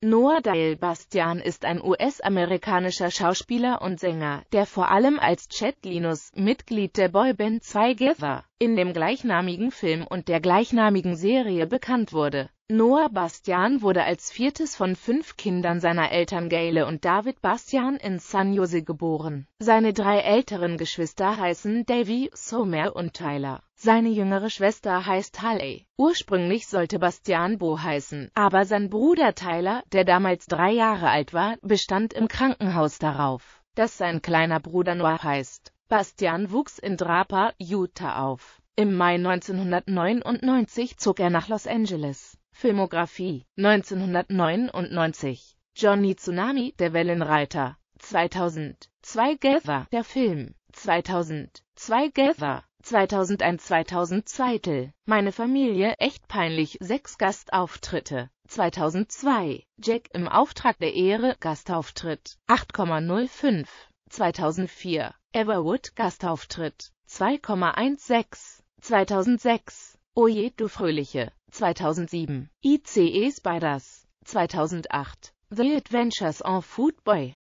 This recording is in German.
Noah Dale Bastian ist ein US-amerikanischer Schauspieler und Sänger, der vor allem als Chad Linus, Mitglied der Boyband 2 Together, in dem gleichnamigen Film und der gleichnamigen Serie bekannt wurde Noah Bastian wurde als viertes von fünf Kindern seiner Eltern Gayle und David Bastian in San Jose geboren. Seine drei älteren Geschwister heißen Davy, Somer und Tyler. Seine jüngere Schwester heißt Haley. Ursprünglich sollte Bastian Bo heißen, aber sein Bruder Tyler, der damals drei Jahre alt war, bestand im Krankenhaus darauf, dass sein kleiner Bruder Noah heißt. Bastian wuchs in Draper, Utah auf. Im Mai 1999 zog er nach Los Angeles. Filmografie 1999 Johnny Tsunami, der Wellenreiter 2000 Zwei Gather, der Film 2000 Zwei Gather 2001 2002 Meine Familie echt peinlich sechs Gastauftritte 2002 Jack im Auftrag der Ehre Gastauftritt 8,05 2004 Everwood Gastauftritt 2,16 2006 Oje du Fröhliche 2007, ICE Spiders, 2008, The Adventures of Foodboy,